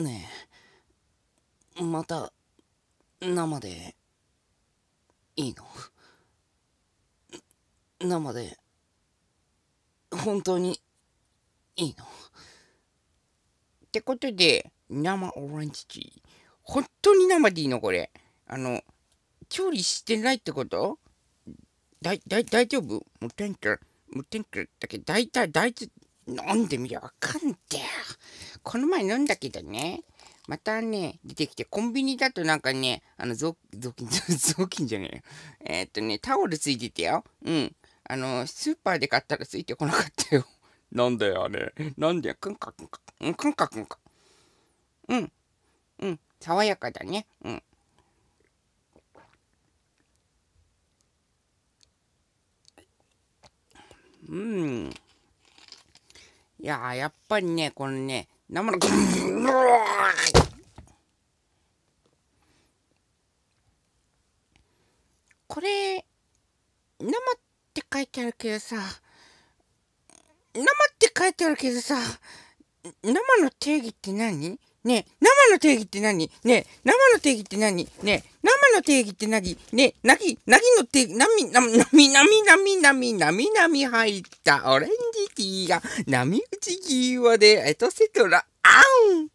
ねえまた生でいいの生で本当にいいのってことで生オレンジティー本当に生でいいのこれあの調理してないってことだだ大丈夫無添加無添加だけ大体大体飲んでみりゃあかんって。この前飲んだけどね、またね、出てきて、コンビニだとなんかね、あの、雑巾、雑巾じゃねえよ。えー、っとね、タオルついてたよ。うん。あの、スーパーで買ったらついてこなかったよ。なんだよ、あれ。なんだよ、くんかくんか。うん、くんかくんか。うん。うん。爽やかだね。うん。うん。いややっぱりね、このね、生のグーこれ生って書いてあるけどさ生って書いてあるけどさ生の定義って何ね生の定義って何ね生の定義って何ね生の定義って何ねなぎ、なぎの定義、なみ、なみ、なみ、なみ、なみ、なみ、なみ、なみ入ったオレンジ。ティが波打ち際でエトセトラ。あん